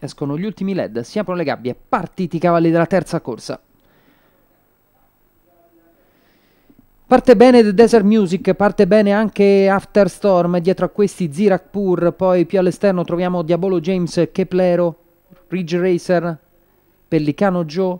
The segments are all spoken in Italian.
Escono gli ultimi led, si aprono le gabbie, partiti cavalli della terza corsa. Parte bene The Desert Music, parte bene anche Afterstorm, dietro a questi Zirakpur, poi più all'esterno troviamo Diabolo James, Keplero, Ridge Racer, Pellicano Joe,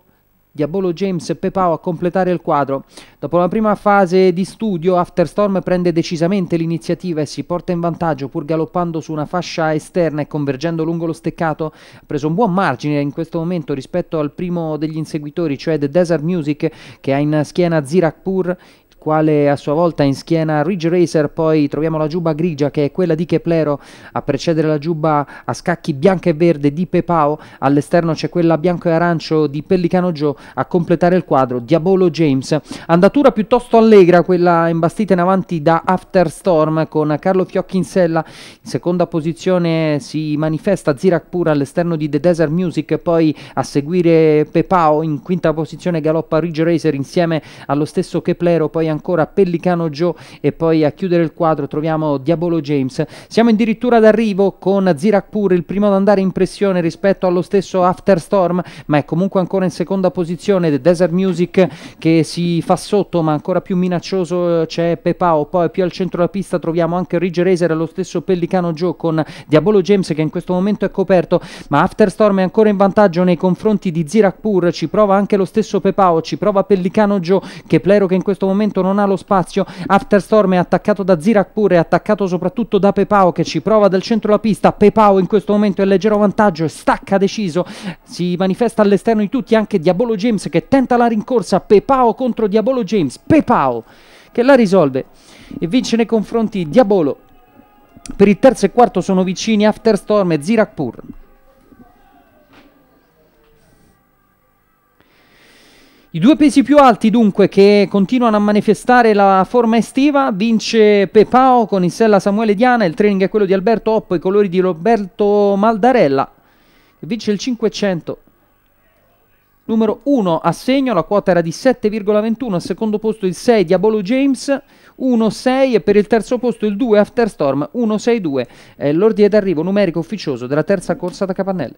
Diabolo James e Pepao a completare il quadro. Dopo la prima fase di studio, Afterstorm prende decisamente l'iniziativa e si porta in vantaggio pur galoppando su una fascia esterna e convergendo lungo lo steccato. Ha preso un buon margine in questo momento rispetto al primo degli inseguitori, cioè The Desert Music, che ha in schiena Zirakpur quale a sua volta in schiena Ridge Racer, poi troviamo la giubba grigia che è quella di Keplero a precedere la giubba a scacchi bianca e verde di Pepao, all'esterno c'è quella bianco e arancio di Pellicano Joe a completare il quadro, Diabolo James, andatura piuttosto allegra quella imbastita in avanti da Afterstorm con Carlo Fiocchi in sella, in seconda posizione si manifesta Zirak Zirakpur all'esterno di The Desert Music, poi a seguire Pepao in quinta posizione galoppa Ridge Racer insieme allo stesso Keplero, poi ancora Pellicano Joe e poi a chiudere il quadro troviamo Diabolo James. Siamo addirittura d'arrivo con Zirakpur, il primo ad andare in pressione rispetto allo stesso Afterstorm, ma è comunque ancora in seconda posizione The Desert Music che si fa sotto, ma ancora più minaccioso eh, c'è Pepao. Poi più al centro della pista troviamo anche Ridge Racer e lo stesso Pellicano Joe con Diabolo James che in questo momento è coperto, ma Afterstorm è ancora in vantaggio nei confronti di Zirakpur, ci prova anche lo stesso Pepao, ci prova Pellicano Joe, che Plero che in questo momento Benevento non ha lo spazio, Afterstorm è attaccato da Zirak pure, è attaccato soprattutto da Pepao che ci prova dal centro la pista, Pepao in questo momento è in leggero vantaggio, e stacca deciso, si manifesta all'esterno di tutti anche Diabolo James che tenta la rincorsa, Pepao contro Diabolo James, Pepao che la risolve e vince nei confronti Diabolo. Per il terzo e quarto sono vicini Afterstorm e Zirakpur. I due pesi più alti dunque che continuano a manifestare la forma estiva, vince Pepao con il sella Samuele Diana, il training è quello di Alberto Oppo, i colori di Roberto Maldarella, che vince il 500 numero 1 a segno, la quota era di 7,21, al secondo posto il 6 Diabolo James, 1,6 e per il terzo posto il 2 Afterstorm, 1,62. è l'ordine d'arrivo numerico ufficioso della terza corsa da Capannelle.